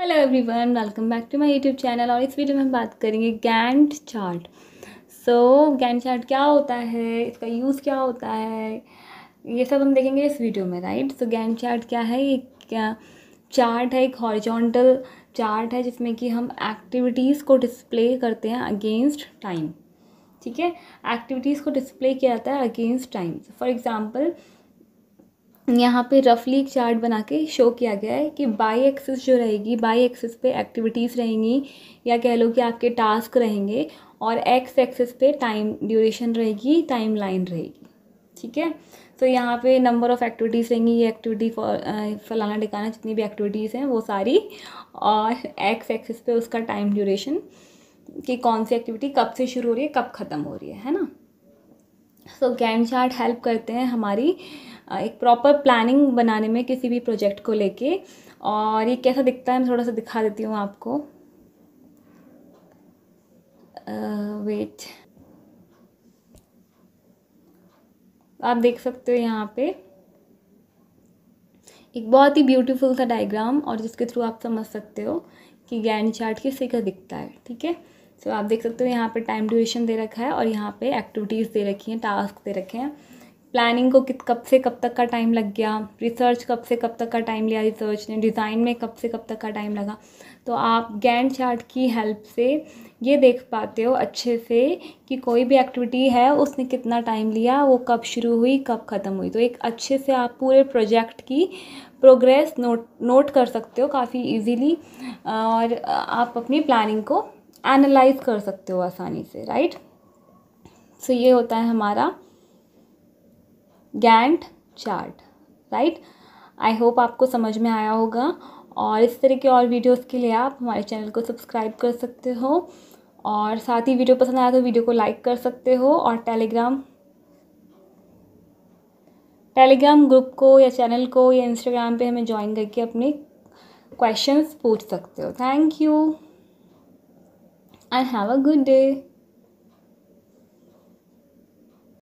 hello everyone welcome back to my YouTube channel और इस video में हम बात करेंगे Gantt chart so Gantt chart क्या होता है इसका यूज़ क्या होता है ये सब हम देखेंगे इस वीडियो में राइट सो गैंट चार्ट क्या है ये क्या चार्ट है एक हॉरिजॉन्टल चार्ट है जिसमें कि हम एक्टिविटीज़ को डिस्प्ले करते हैं अगेंस्ट टाइम ठीक है एक्टिविटीज़ को डिस्प्ले किया जाता है अगेंस्ट टाइम फॉर एग्ज़ाम्पल यहाँ पे रफली एक चार्ट बना के शो किया गया है कि बाई एक्सिस जो रहेगी बाई एक्सिस पे एक्टिविटीज़ रहेंगी या कह लो कि आपके टास्क रहेंगे और एक्स एक्सिस पे टाइम ड्यूरेशन रहेगी टाइम लाइन रहेगी ठीक है तो यहाँ पे नंबर ऑफ़ एक्टिविटीज़ रहेंगी ये एक्टिविटी फलाना टिकाना जितनी भी एक्टिविटीज़ हैं वो सारी और एक्स एक्सिस पे उसका टाइम ड्यूरेशन कि कौन सी एक्टिविटी कब से शुरू हो रही है कब ख़त्म हो रही है है ना सो गैंड चार्ट हेल्प करते हैं हमारी एक प्रॉपर प्लानिंग बनाने में किसी भी प्रोजेक्ट को लेके और ये कैसा दिखता है मैं थोड़ा सा दिखा देती हूँ आपको वेट uh, आप देख सकते हो यहाँ पे एक बहुत ही ब्यूटीफुल सा डायग्राम और जिसके थ्रू आप समझ सकते हो कि गैंड चार्ट किस तरीका दिखता है ठीक है सो आप देख सकते हो यहाँ पे टाइम ड्यूरेशन दे रखा है और यहाँ पे एक्टिविटीज़ दे रखी हैं टास्क दे रखे हैं प्लानिंग को कित कब से कब तक का टाइम लग गया रिसर्च कब से कब तक का टाइम लिया रिसर्च ने डिज़ाइन में कब से कब तक का टाइम लगा तो आप गैंड चार्ट की हेल्प से ये देख पाते हो अच्छे से कि कोई भी एक्टिविटी है उसने कितना टाइम लिया वो कब शुरू हुई कब ख़त्म हुई तो एक अच्छे से आप पूरे प्रोजेक्ट की प्रोग्रेस नोट नोट कर सकते हो काफ़ी इजीली और आप अपनी प्लानिंग को एनालाइज कर सकते हो आसानी से राइट सो so ये होता है हमारा Gantt chart right I hope आपको समझ में आया होगा और इस तरह के और वीडियोस के लिए आप हमारे चैनल को सब्सक्राइब कर सकते हो और साथ ही वीडियो पसंद आया तो वीडियो को लाइक कर सकते हो और टेलीग्राम टेलीग्राम ग्रुप को या चैनल को या इंस्टाग्राम पे हमें ज्वाइन करके अपने क्वेश्चंस पूछ सकते हो thank you and have a good day